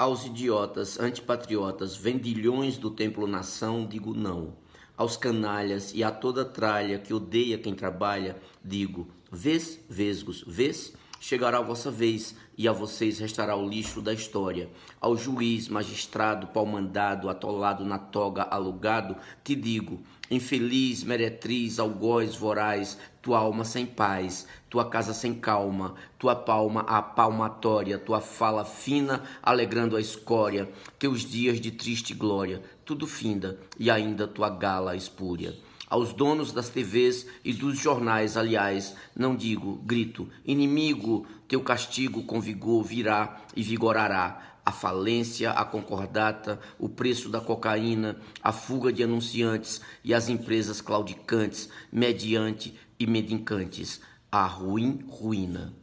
Aos idiotas, antipatriotas, vendilhões do templo-nação, digo não. Aos canalhas e a toda tralha que odeia quem trabalha, digo: vês, vesgos, vês? chegará a vossa vez, e a vocês restará o lixo da história. Ao juiz, magistrado, palmandado, atolado na toga, alugado, te digo, infeliz, meretriz, algoz, voraz, tua alma sem paz, tua casa sem calma, tua palma a palmatória, tua fala fina, alegrando a escória, teus dias de triste glória, tudo finda, e ainda tua gala espúria aos donos das TVs e dos jornais, aliás, não digo, grito: inimigo, teu castigo com vigor virá e vigorará. A falência, a concordata, o preço da cocaína, a fuga de anunciantes e as empresas claudicantes, mediante e medincantes. A ruim ruína.